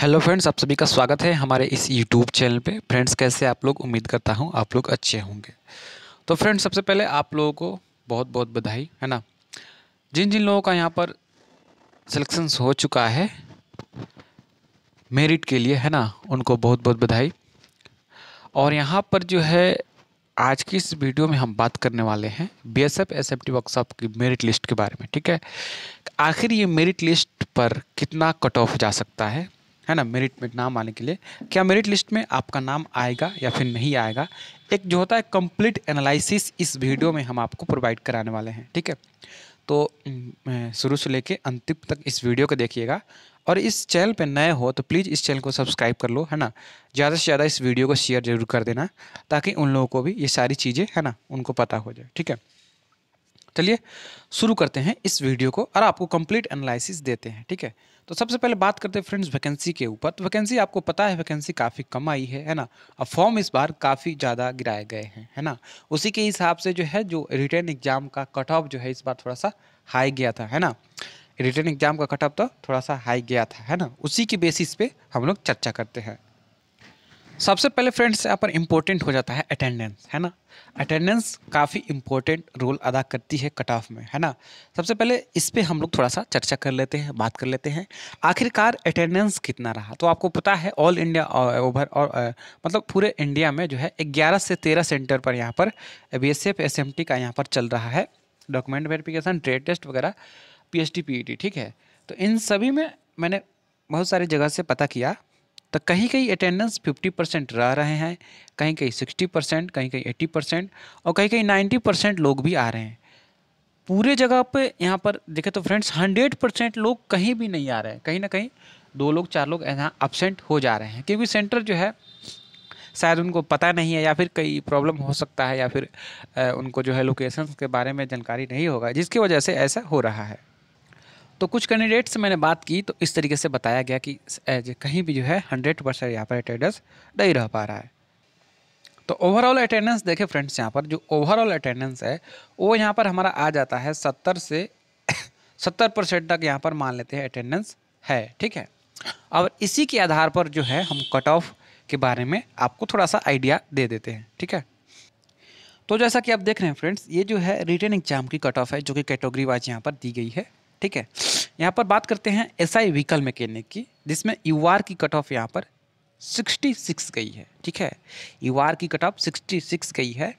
hello friends आप सभी का स्वागत है हमारे इस यूट्यूब चैनल पे फ्रेंड्स कैसे आप लोग उम्मीद करता हूँ आप लोग अच्छे होंगे तो फ्रेंड्स सबसे पहले आप लोगों को बहुत बहुत बधाई है ना जिन जिन लोगों का यहाँ पर सिलेक्शन हो चुका है मेरिट के लिए है ना उनको बहुत बहुत बधाई और यहाँ पर जो है आज की इस वीडियो में हम बात करने वाले हैं B S F S F T workshop की मेरिट लिस्ट के बारे में ठीक है आखिर ये मेरिट लिस्ट पर कितना कट ऑफ जा सकता है है ना मेरिट में नाम आने के लिए क्या मेरिट लिस्ट में आपका नाम आएगा या फिर नहीं आएगा एक जो होता है कंप्लीट एनालिसिस इस वीडियो में हम आपको प्रोवाइड कराने वाले हैं ठीक है तो शुरू से लेके अंतिम तक इस वीडियो को देखिएगा और इस चैनल पर नए हो तो प्लीज़ इस चैनल को सब्सक्राइब कर लो है ना ज़्यादा से ज़्यादा इस वीडियो को शेयर जरूर कर देना ताकि उन लोगों को भी ये सारी चीज़ें है ना उनको पता हो जाए ठीक है चलिए शुरू करते हैं इस वीडियो को और आपको कंप्लीट एनालिसिस देते हैं ठीक है तो सबसे पहले बात करते हैं फ्रेंड्स वैकेंसी के ऊपर तो वैकेंसी आपको पता है वैकेंसी काफ़ी कम आई है है ना और फॉर्म इस बार काफ़ी ज़्यादा गिराए गए हैं है ना उसी के हिसाब से जो है जो रिटर्न एग्जाम का कट ऑफ जो है इस बार थोड़ा सा हाई गया था है ना रिटर्न एग्जाम का कट ऑफ तो थोड़ा सा हाई गया था है ना उसी के बेसिस पे हम लोग चर्चा करते हैं सबसे पहले फ्रेंड्स यहाँ पर इम्पोर्टेंट हो जाता है अटेंडेंस है ना अटेंडेंस काफ़ी इम्पोर्टेंट रोल अदा करती है कट ऑफ में है ना सबसे पहले इस पर हम लोग थोड़ा सा चर्चा कर लेते हैं बात कर लेते हैं आखिरकार अटेंडेंस कितना रहा तो आपको पता है ऑल इंडिया ओवर और uh, मतलब पूरे इंडिया में जो है ग्यारह से तेरह सेंटर पर यहाँ पर B S F S M T का यहाँ पर चल रहा है डॉक्यूमेंट वेरिफिकेशन ट्रेड टेस्ट वगैरह पी एच e ठीक है तो इन सभी में मैंने बहुत सारी जगह से पता किया तो कहीं कहीं अटेंडेंस 50 परसेंट रह रहे हैं कहीं कहीं 60 परसेंट कहीं कहीं 80 परसेंट और कहीं कहीं 90 परसेंट लोग भी आ रहे हैं पूरे जगह पे यहाँ पर देखें तो फ्रेंड्स 100 परसेंट लोग कहीं भी नहीं आ रहे हैं कहीं ना कहीं दो लोग चार लोग यहाँ एबसेंट हो जा रहे हैं क्योंकि सेंटर जो है शायद उनको पता नहीं है या फिर कई प्रॉब्लम हो सकता है या फिर उनको जो है लोकेशन के बारे में जानकारी नहीं होगा जिसकी वजह से ऐसा हो रहा है तो कुछ कैंडिडेट्स से मैंने बात की तो इस तरीके से बताया गया कि कहीं भी जो है हंड्रेड परसेंट यहाँ पर अटेंडेंस नहीं रह पा रहा है तो ओवरऑल अटेंडेंस देखें फ्रेंड्स यहाँ पर जो ओवरऑल अटेंडेंस है वो यहाँ पर हमारा आ जाता है सत्तर से सत्तर परसेंट तक यहाँ पर मान लेते हैं अटेंडेंस है ठीक है और इसी के आधार पर जो है हम कट ऑफ के बारे में आपको थोड़ा सा आइडिया दे देते हैं ठीक है तो जैसा कि आप देख रहे हैं फ्रेंड्स ये जो है रिटर्न एग्जाम की कट ऑफ है जो कि कैटेगरी वाइज यहाँ पर दी गई है ठीक है यहाँ पर बात करते हैं एस आई व्हीकल मैकेनिक की जिसमें यू आर की कट ऑफ यहाँ पर 66 गई है ठीक है यू आर की कट ऑफ 66 गई है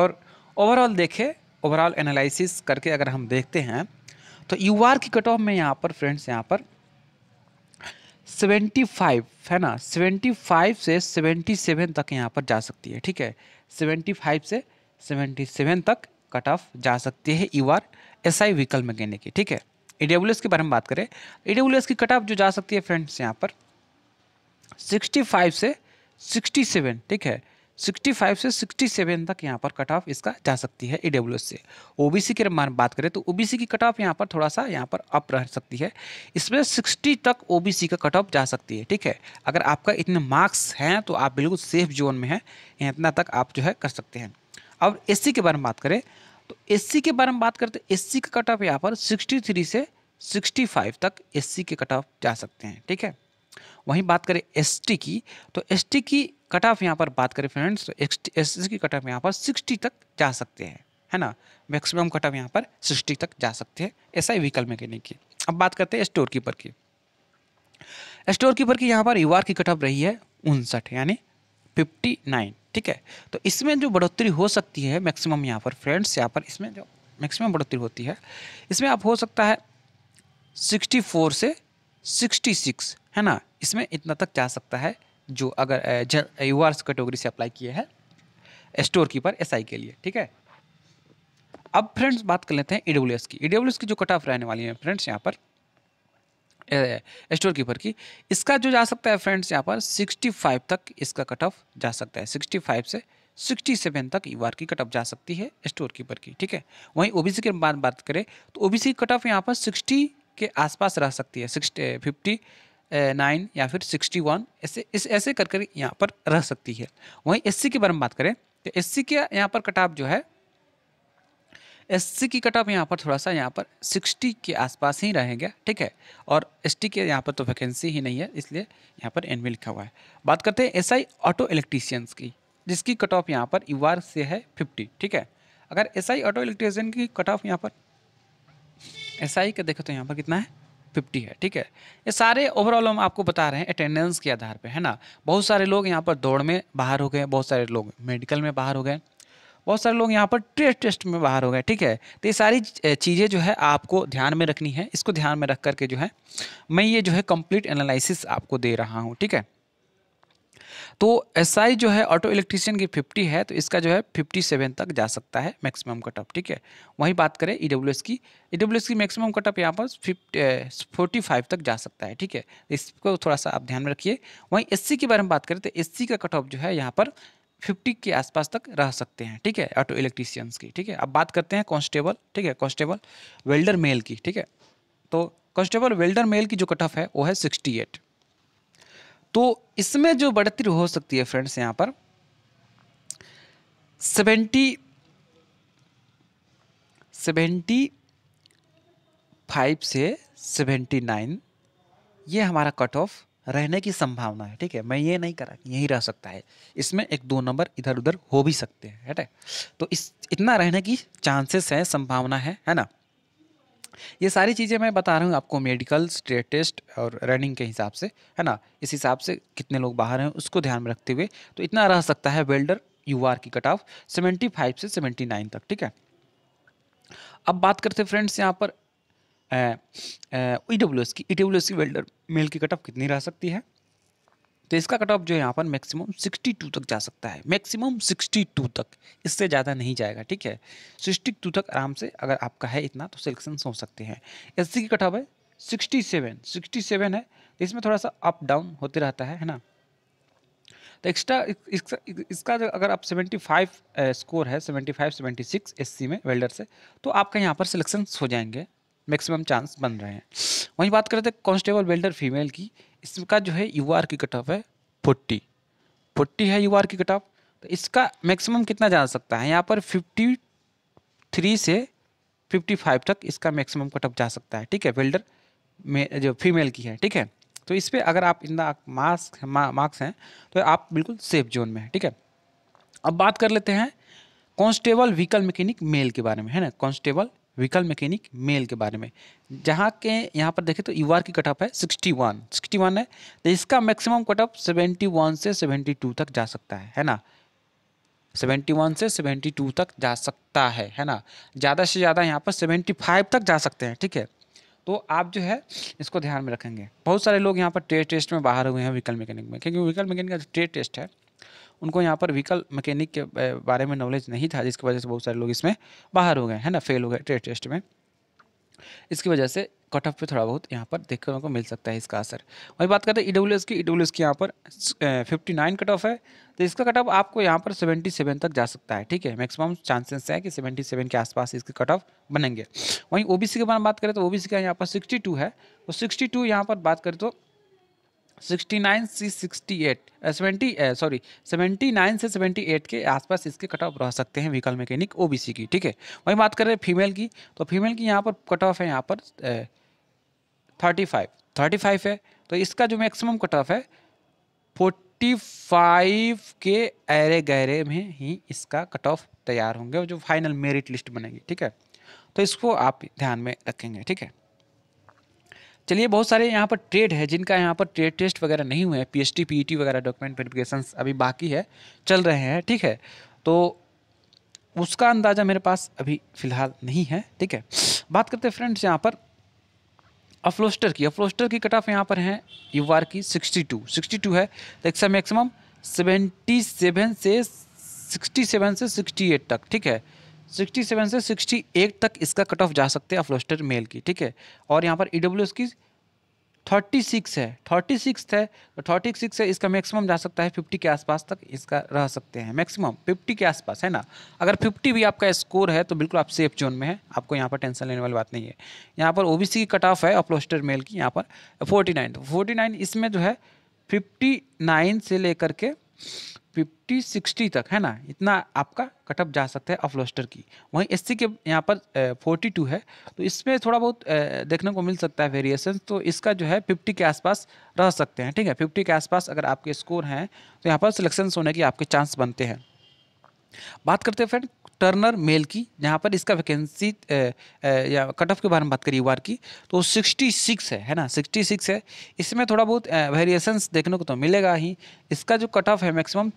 और ओवरऑल देखें ओवरऑल एनालिसिस करके अगर हम देखते हैं तो यू आर की कट ऑफ में यहाँ पर फ्रेंड्स यहाँ पर 75 है ना 75 से 77 तक यहाँ पर जा सकती है ठीक है 75 से 77 तक कट ऑफ जा सकती है U R S I vehicle mechanic की ठीक है ए के बारे में बात करें ए की कट ऑफ जो जा सकती है फ्रेंड्स यहाँ पर 65 से 67 ठीक है 65 से 67 तक यहाँ पर कट ऑफ इसका जा सकती है ई से ओबीसी में बात करें तो ओबीसी की कट ऑफ यहाँ पर थोड़ा सा यहाँ पर अप रह सकती है इसमें 60 तक ओबीसी का कट ऑफ जा सकती है ठीक है अगर आपका इतने मार्क्स हैं तो आप बिल्कुल सेफ जोन में हैं इतना तक आप जो है कर सकते हैं अब एस के बारे में बात करें तो एससी के बारे में बात करते एस सी का कट ऑफ यहाँ पर 63 से 65 तक एससी के कट ऑफ जा सकते हैं ठीक है वहीं बात करें एसटी की तो एसटी की कट ऑफ यहाँ पर बात करें फ्रेंड्स तो एस की कट ऑफ यहाँ पर 60 तक जा सकते हैं है ना मैक्सिमम कट ऑफ यहाँ पर 60 तक जा सकते हैं ऐसा ही व्हीकल मैकेनिक की अब बात करते हैं स्टोर कीपर की स्टोर कीपर की यहाँ पर यूआर की कट ऑफ रही है उनसठ यानी फिफ्टी नाइन ठीक है तो इसमें जो बढ़ोतरी हो सकती है मैक्सिमम यहाँ पर फ्रेंड्स यहाँ पर इसमें जो मैक्सिमम बढ़ोतरी होती है इसमें आप हो सकता है सिक्सटी फोर से सिक्सटी सिक्स है ना इसमें इतना तक जा सकता है जो अगर यू आर कैटेगरी से अप्लाई किए हैं स्टोर कीपर एस के लिए ठीक है अब फ्रेंड्स बात कर लेते हैं ई e की ई e की जो कट ऑफ रहने वाली है फ्रेंड्स यहाँ पर स्टोर कीपर की इसका जो जा सकता है फ्रेंड्स यहाँ पर 65 तक इसका कट ऑफ जा सकता है 65 से 67 तक यू की कट ऑफ जा सकती है स्टोर कीपर की ठीक है वहीं ओबीसी के बाद बात करें तो ओबीसी कट ऑफ यहाँ पर 60 के आसपास रह सकती है सिक्सटी फिफ्टी नाइन या फिर सिक्सटी वन ऐसे इस ऐसे कर कर यहाँ पर रह सकती है वहीं एस के बारे में बात करें तो एस के यहाँ पर कट ऑफ जो है एससी की कट ऑफ यहाँ पर थोड़ा सा यहाँ पर 60 के आसपास ही रहेंगे ठीक है और एसटी के यहाँ पर तो वैकेंसी ही नहीं है इसलिए यहाँ पर एन लिखा हुआ है बात करते हैं एसआई ऑटो इलेक्ट्रीशियंस की जिसकी कट ऑफ यहाँ पर यू से है फिफ्टी ठीक है अगर एस आई ऑटो इलेक्ट्रीशियन की कट ऑफ यहाँ पर एस आई का देखो तो यहाँ पर कितना है फिफ्टी है ठीक है ये सारे ओवरऑल हम आपको बता रहे हैं अटेंडेंस के आधार पे है ना बहुत सारे लोग यहाँ पर दौड़ में बाहर हो गए बहुत सारे लोग मेडिकल में बाहर हो गए बहुत सारे लोग यहाँ पर ट्रेड टेस्ट में बाहर हो गए ठीक है तो ये सारी चीज़ें जो है आपको ध्यान में रखनी है इसको ध्यान में रख करके जो है मैं ये जो है कंप्लीट एनालिसिस आपको दे रहा हूँ ठीक है तो एस SI जो है ऑटो इलेक्ट्रीशियन की फिफ्टी है तो इसका जो है फिफ्टी सेवन तक जा सकता है मैक्सिमम कटअप ठीक है वहीं बात करें ई डब्ल्यू एस की ई डब्ल्यू एस की मैक्सिमम कटअप यहाँ पर फिफ्टी फोर्टी फाइव तक जा सकता है ठीक है इसको थोड़ा सा आप ध्यान में रखिए वहीं एस सी के बारे में बात करें तो एस सी का कटअप जो है यहाँ पर फिफ्टी के आसपास तक रह सकते हैं ठीक है ऑटो इलेक्ट्रीशियंस की ठीक है अब बात करते हैं कॉन्स्टेबल ठीक है कॉन्स्टेबल वेल्डर मेल की ठीक है तो कॉन्स्टेबल वेल्डर मेल की जो कट ऑफ है वो है सिक्सटी एट तो इसमें जो बढ़ोतरी हो सकती है फ्रेंड्स यहाँ पर सेवेंटी सेवेंटी फाइव से सेवेंटी नाइन ये हमारा कट ऑफ रहने की संभावना है ठीक है मैं ये नहीं करा यही रह सकता है इसमें एक दो नंबर इधर उधर हो भी सकते हैं है तो इस इतना रहने की चांसेस है संभावना है है ना ये सारी चीज़ें मैं बता रहा हूँ आपको मेडिकल स्टेट टेस्ट और रनिंग के हिसाब से है ना इस हिसाब से कितने लोग बाहर हैं उसको ध्यान में रखते हुए तो इतना रह सकता है वेल्डर यू आर की कट ऑफ सेवेंटी फाइव से सेवेंटी नाइन तक ठीक है अब बात करते फ्रेंड्स यहाँ पर ई डब्ल्यू एस की ई डब्ल्यू एस की वेल्डर मेल की कट ऑफ कितनी रह सकती है तो इसका कट ऑफ जो है यहाँ पर मैक्सिमम 62 तक जा सकता है मैक्सिमम 62 तक इससे ज़्यादा नहीं जाएगा ठीक है 62 तक आराम से अगर आपका है इतना तो सिलेक्शन हो सकते हैं एस की कट ऑफ है 67 67 है इसमें थोड़ा सा अप डाउन होते रहता है है ना तो एक्स्ट्रा इसका, इसका अगर आप 75 स्कोर है 75 76 एससी में वेल्डर से तो आपका यहाँ पर सिलेक्शन हो जाएंगे मैक्सिमम चांस बन रहे हैं वहीं बात करते कॉन्स्टेबल बिल्डर फीमेल की इसका जो है यू की कट ऑफ है फोर्टी फोर्टी है यू की कट ऑफ तो इसका मैक्सिमम कितना जा सकता है यहाँ पर फिफ्टी थ्री से फिफ्टी फाइव तक इसका मैक्सिमम कट ऑफ जा सकता है ठीक है बिल्डर में जो फीमेल की है ठीक है तो इस पर अगर आप इन मास्क मार्क्स हैं तो आप बिल्कुल सेफ जोन में है ठीक है अब बात कर लेते हैं कॉन्स्टेबल व्हीकल मैकेनिक मेल के बारे में है ना कॉन्स्टेबल व्हीकल मैकेनिक मेल के बारे में जहाँ के यहाँ पर देखें तो यू की कटअप है 61 61 है तो इसका मैक्सिमम कटअप 71 से 72 तक जा सकता है है ना 71 से 72 तक जा सकता है है ना ज़्यादा से ज़्यादा यहाँ पर 75 तक जा सकते हैं ठीक है तो आप जो है इसको ध्यान में रखेंगे बहुत सारे लोग यहाँ पर ट्रेड टेस्ट में बाहर हुए हैं व्हीकल मैकेनिक में क्योंकि व्हीकल मैकेनिक का ट्रेड टेस्ट है उनको यहाँ पर व्हीकल मैकेनिक के बारे में नॉलेज नहीं था जिसकी वजह से बहुत सारे लोग इसमें बाहर हो गए है ना फेल हो गए ट्रेड टेस्ट में इसकी वजह से कट ऑफ पे थोड़ा बहुत यहाँ पर देखने को मिल सकता है इसका असर वही बात करते हैं ई e की ई e की यहाँ पर फिफ्टी नाइन कट ऑफ है तो इसका कट ऑफ आपको यहाँ पर सेवेंटी सेवन तक जा सकता है ठीक है मैक्सिमम चांसेस है कि सेवेंटी सेवन के आसपास इसके कट ऑफ बनेंगे वहीं ओ के बारे में बात करें तो ओ का यहाँ पर सिक्सटी है तो सिक्सटी यहाँ पर बात करें तो 69 से 68 सेवेंटी सॉरी नाइन से 78 के आसपास इसके कट ऑफ रह सकते हैं व्हीकल मैकेनिक ओबीसी की ठीक है वही बात कर रहे हैं फीमेल की तो फीमेल की यहाँ पर कट ऑफ है यहाँ पर थर्टी फाइव थर्टी फाइव है तो इसका जो मैक्सिमम कट ऑफ है फोर्टी फाइव के अरे गहरे में ही इसका कट ऑफ तैयार होंगे और जो फाइनल मेरिट लिस्ट बनेगी ठीक है तो इसको आप ध्यान में रखेंगे ठीक है चलिए बहुत सारे यहाँ पर ट्रेड है जिनका यहाँ पर ट्रेड टेस्ट वगैरह नहीं हुए हैं पी एच टी वगैरह डॉक्यूमेंट वेरिफिकेशन अभी बाकी है चल रहे हैं ठीक है तो उसका अंदाज़ा मेरे पास अभी फ़िलहाल नहीं है ठीक है बात करते हैं फ्रेंड्स यहाँ पर अफलोस्टर की अफलोस्टर की कट ऑफ यहाँ पर है यू आर की 62 62 है तो एक्सा मैक्सिमम 77 से 67 से 68 तक ठीक है 67 से 68 तक इसका कट ऑफ जा सकते हैं अफलोस्टर मेल की ठीक है और यहाँ पर ई e की 36 है 36 है तो 36 है इसका मैक्सिमम जा सकता है 50 के आसपास तक इसका रह सकते हैं मैक्सिमम 50 के आसपास है ना अगर 50 भी आपका स्कोर है तो बिल्कुल आप सेफ जोन में है आपको यहाँ पर टेंशन लेने वाली बात नहीं है यहाँ पर ओबीसी की कट ऑफ है अपलोस्टर मेल की यहाँ पर 49 49 तो इसमें जो है नाइन से लेकर के फिफ्टी सिक्सटी तक है ना इतना आपका कटअप जा सकता है अफलोस्टर की वहीं एस के यहाँ पर फोर्टी टू है तो इसमें थोड़ा बहुत देखने को मिल सकता है वेरिएशन तो इसका जो है फिफ्टी के आसपास रह सकते हैं ठीक है फिफ्टी के आसपास अगर आपके स्कोर हैं तो यहाँ पर सिलेक्शन होने के आपके चांस बनते हैं बात करते हैं फ्रेंड टर्नर मेल की जहाँ पर इसका वैकेंसी या कट ऑफ के बारे में बात करिए वार की तो 66 है है ना 66 है इसमें थोड़ा बहुत वेरिएशंस देखने को तो मिलेगा ही इसका जो कट ऑफ है मैक्सिमम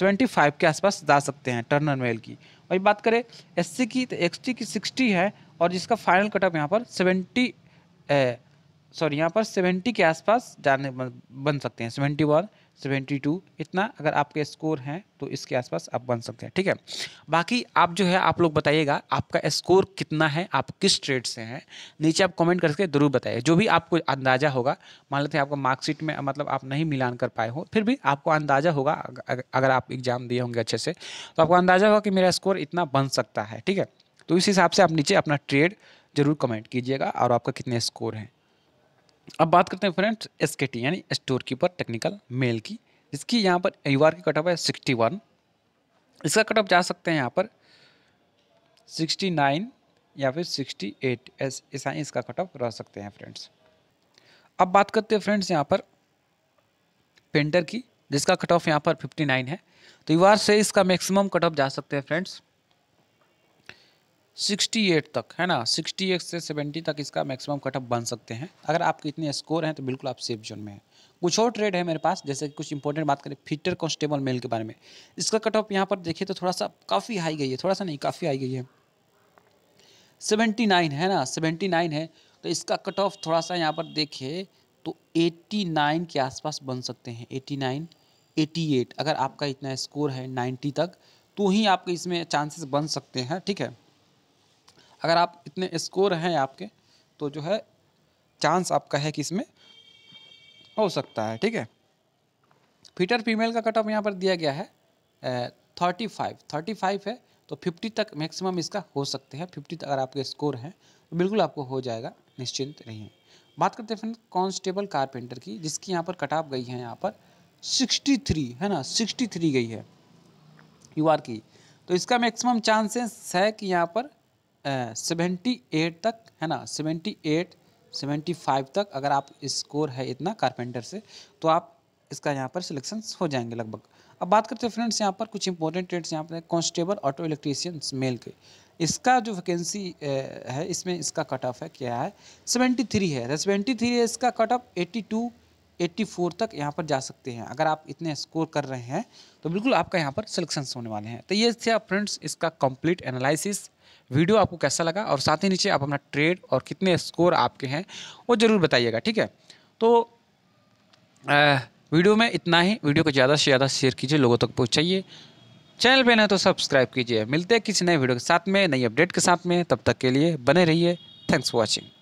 सेवेंटी फाइव के आसपास जा सकते हैं टर्नर मेल की वही बात करें एस की तो एस की सिक्सटी है और जिसका फाइनल कट ऑफ यहाँ पर सेवेंटी सॉरी यहाँ पर सेवेंटी के आसपास जाने बन सकते हैं सेवेंटी वन सेवेंटी टू इतना अगर आपके स्कोर हैं तो इसके आसपास आप बन सकते हैं ठीक है बाकी आप जो है आप लोग बताइएगा आपका स्कोर कितना है आप किस ट्रेड से हैं नीचे आप कमेंट करके ज़रूर बताइए जो भी आपको अंदाज़ा होगा मान लेते हैं आपको मार्कशीट में मतलब आप नहीं मिलान कर पाए हो फिर भी आपको अंदाज़ा होगा अगर आप एग्ज़ाम दिए होंगे अच्छे से तो आपको अंदाज़ा होगा कि मेरा स्कोर इतना बन सकता है ठीक है तो इस हिसाब से आप नीचे अपना ट्रेड ज़रूर कमेंट कीजिएगा और आपका कितने स्कोर हैं अब बात करते हैं फ्रेंड्स एस के टी यानी स्टोर कीपर टेक्निकल मेल की इसकी यहाँ पर यू आर की कट ऑफ है सिक्सटी वन इसका कट ऑफ जा सकते हैं यहाँ पर सिक्सटी नाइन या फिर सिक्सटी एट एस ऐसा ही इसका कट ऑफ रह सकते हैं फ्रेंड्स अब बात करते हैं फ्रेंड्स यहाँ पर पेंटर की जिसका कट ऑफ यहाँ पर फिफ्टी नाइन है तो यू आर से इसका मैक्सिमम कट ऑफ जा सकते हैं फ्रेंड्स 68 तक है ना 68 से 70 तक इसका मैक्सिमम कटअप बन सकते हैं अगर आपके इतने स्कोर हैं तो बिल्कुल आप सेफ जोन में हैं कुछ और ट्रेड है मेरे पास जैसे कुछ इंपॉर्टेंट बात करें फिटर कॉन्स्टेबल मेल के बारे में इसका कट ऑफ यहाँ पर देखिए तो थोड़ा सा काफ़ी हाई गई है थोड़ा सा नहीं काफ़ी हाई गई है सेवेंटी नाइन है ना सेवेंटी नाइन है तो इसका कट ऑफ थोड़ा सा यहाँ पर देखे तो एट्टी नाइन के आसपास बन सकते हैं एट्टी नाइन एटी एट अगर आपका इतना स्कोर है नाइन्टी तक तो ही आपके इसमें चांसेस बन सकते हैं ठीक है अगर आप इतने स्कोर हैं आपके तो जो है चांस आपका है कि इसमें हो सकता है ठीक है फीटर फीमेल का कट ऑफ यहाँ पर दिया गया है थर्टी फाइव थर्टी फाइव है तो फिफ्टी तक मैक्सिमम इसका हो सकते हैं फिफ्टी तक अगर आपके स्कोर हैं तो बिल्कुल आपको हो जाएगा निश्चिंत रहिए बात करते हैं फ्रेंड कॉन्स्टेबल कारपेंटर की जिसकी यहाँ पर कट ऑफ गई है यहाँ पर सिक्सटी थ्री है ना सिक्सटी थ्री गई है यू आर की तो इसका मैक्सिमम चांसेस है कि यहाँ पर सेवेंटी एट तक है ना सेवेंटी एट सेवेंटी फाइव तक अगर आप स्कोर है इतना कारपेंटर से तो आप इसका यहाँ पर सिलेक्शन हो जाएंगे लगभग अब बात करते हैं फ्रेंड्स यहाँ पर कुछ इंपॉर्टेंट ट्रेड्स यहाँ पर कॉन्स्टेबल ऑटो इलेक्ट्रीशियंस मेल के इसका जो वैकेंसी है इसमें इसका कट ऑफ है क्या है सेवेंटी थ्री है सेवेंटी तो थ्री है इसका cut off eighty two eighty four तक यहाँ पर जा सकते हैं अगर आप इतने स्कोर कर रहे हैं तो बिल्कुल आपका यहाँ पर सिलेक्शन होने वाले हैं तो ये थे फ्रेंड्स इसका कंप्लीट एनालिसिस वीडियो आपको कैसा लगा और साथ ही नीचे आप अपना ट्रेड और कितने स्कोर आपके हैं वो ज़रूर बताइएगा ठीक है तो आ, वीडियो में इतना ही वीडियो को ज़्यादा से ज़्यादा शेयर कीजिए लोगों तक पहुँचाइए चैनल पे ना तो सब्सक्राइब कीजिए मिलते हैं किसी नए वीडियो के साथ में नई अपडेट के साथ में तब तक के लिए बने रहिए थैंक्स फॉर वॉचिंग